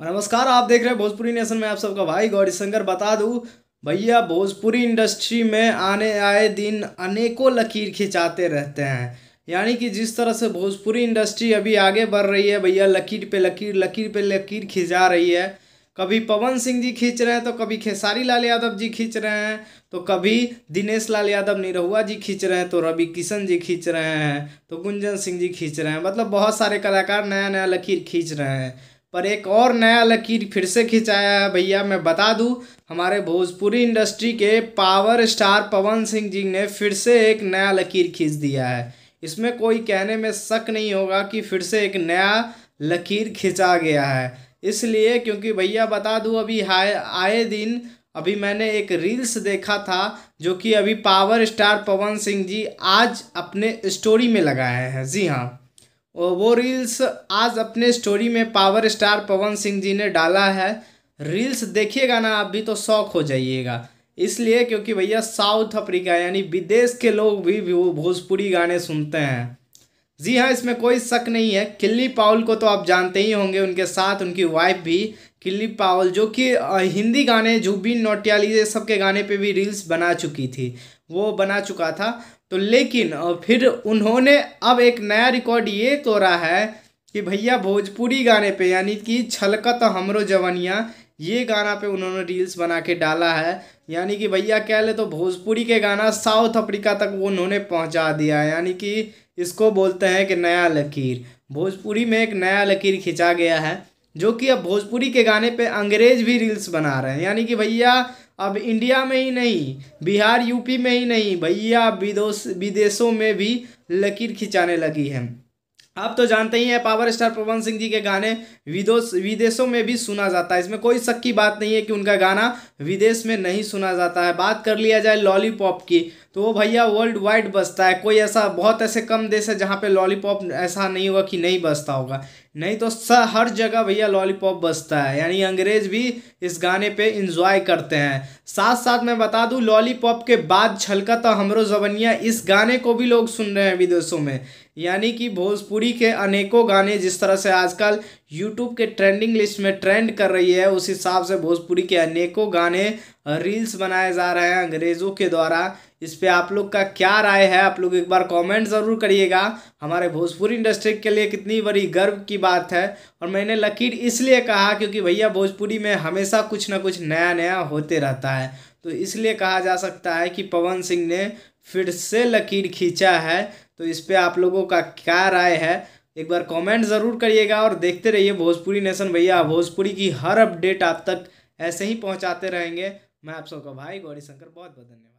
नमस्कार आप देख रहे हैं भोजपुरी नेशन में आप सबका भाई गौरी शंकर बता दूं भैया भोजपुरी इंडस्ट्री में आने आए दिन अनेकों लकीर खिंचाते रहते हैं यानी कि जिस तरह से भोजपुरी इंडस्ट्री अभी आगे बढ़ रही है भैया लकीर पे लकीर लकीर पे लकीर खिंचा रही है कभी पवन सिंह जी खींच रहे हैं तो कभी खेसारी लाल यादव जी खींच रहे हैं तो कभी दिनेश लाल यादव निरहुआ जी खींच रहे हैं तो रवि किशन जी खींच रहे हैं तो गुंजन सिंह जी खींच रहे हैं मतलब बहुत सारे कलाकार नया नया लकीर खींच रहे हैं पर एक और नया लकीर फिर से खिंचाया है भैया मैं बता दूं हमारे भोजपुरी इंडस्ट्री के पावर स्टार पवन सिंह जी ने फिर से एक नया लकीर खींच दिया है इसमें कोई कहने में शक नहीं होगा कि फिर से एक नया लकीर खिंचा गया है इसलिए क्योंकि भैया बता दूँ अभी हाय आए दिन अभी मैंने एक रील्स देखा था जो कि अभी पावर स्टार पवन सिंह जी आज अपने स्टोरी में लगाए हैं जी हाँ वो रील्स आज अपने स्टोरी में पावर स्टार पवन सिंह जी ने डाला है रील्स देखिएगा ना आप भी तो शौक हो जाइएगा इसलिए क्योंकि भैया साउथ अफ्रीका यानी विदेश के लोग भी भोजपुरी गाने सुनते हैं जी हाँ इसमें कोई शक नहीं है किल्ली पाउल को तो आप जानते ही होंगे उनके साथ उनकी वाइफ भी किल्ली पावल जो कि हिंदी गाने जुबिन नोटियाली ये सब के गाने पे भी रील्स बना चुकी थी वो बना चुका था तो लेकिन फिर उन्होंने अब एक नया रिकॉर्ड ये तोड़ा है कि भैया भोजपुरी गाने पे यानी कि छलकत हमरो जवनिया ये गाना पे उन्होंने रील्स बना के डाला है यानी कि भैया कह ले तो भोजपुरी के गाना साउथ अफ्रीका तक वो उन्होंने पहुंचा दिया है यानी कि इसको बोलते हैं कि नया लकीर भोजपुरी में एक नया लकीर खिंचा गया है जो कि अब भोजपुरी के गाने पे अंग्रेज भी रील्स बना रहे हैं यानी कि भैया अब इंडिया में ही नहीं बिहार यूपी में ही नहीं भैया विदोस विदेशों में भी लकीर खिंचाने लगी है आप तो जानते ही हैं पावर स्टार पवन सिंह जी के गाने विदोस विदेशों में भी सुना जाता है इसमें कोई शक की बात नहीं है कि उनका गाना विदेश में नहीं सुना जाता है बात कर लिया जाए लॉलीपॉप की तो वो भैया वर्ल्ड वाइड बसता है कोई ऐसा बहुत ऐसे कम देश है जहाँ पे लॉलीपॉप ऐसा नहीं होगा कि नहीं बसता होगा नहीं तो स हर जगह भैया लॉलीपॉप बसता है यानी अंग्रेज भी इस गाने पे इंजॉय करते हैं साथ साथ मैं बता दूँ लॉलीपॉप के बाद छलका तो हमरो जबनिया इस गाने को भी लोग सुन रहे हैं विदेशों में यानी कि भोजपुरी के अनेकों गाने जिस तरह से आजकल यूट्यूब के ट्रेंडिंग लिस्ट में ट्रेंड कर रही है उस हिसाब से भोजपुरी के अनेकों गाने रील्स बनाए जा रहे हैं अंग्रेज़ों के द्वारा इस पर आप लोग का क्या राय है आप लोग एक बार कमेंट ज़रूर करिएगा हमारे भोजपुरी इंडस्ट्री के लिए कितनी बड़ी गर्व की बात है और मैंने लकीर इसलिए कहा क्योंकि भैया भोजपुरी में हमेशा कुछ ना कुछ नया नया होते रहता है तो इसलिए कहा जा सकता है कि पवन सिंह ने फिर से लकीर खींचा है तो इस पर आप लोगों का क्या राय है एक बार कमेंट ज़रूर करिएगा और देखते रहिए भोजपुरी नेशन भैया भोजपुरी की हर अपडेट आप तक ऐसे ही पहुंचाते रहेंगे मैं आप सबका भाई गौरी शंकर बहुत बहुत धन्यवाद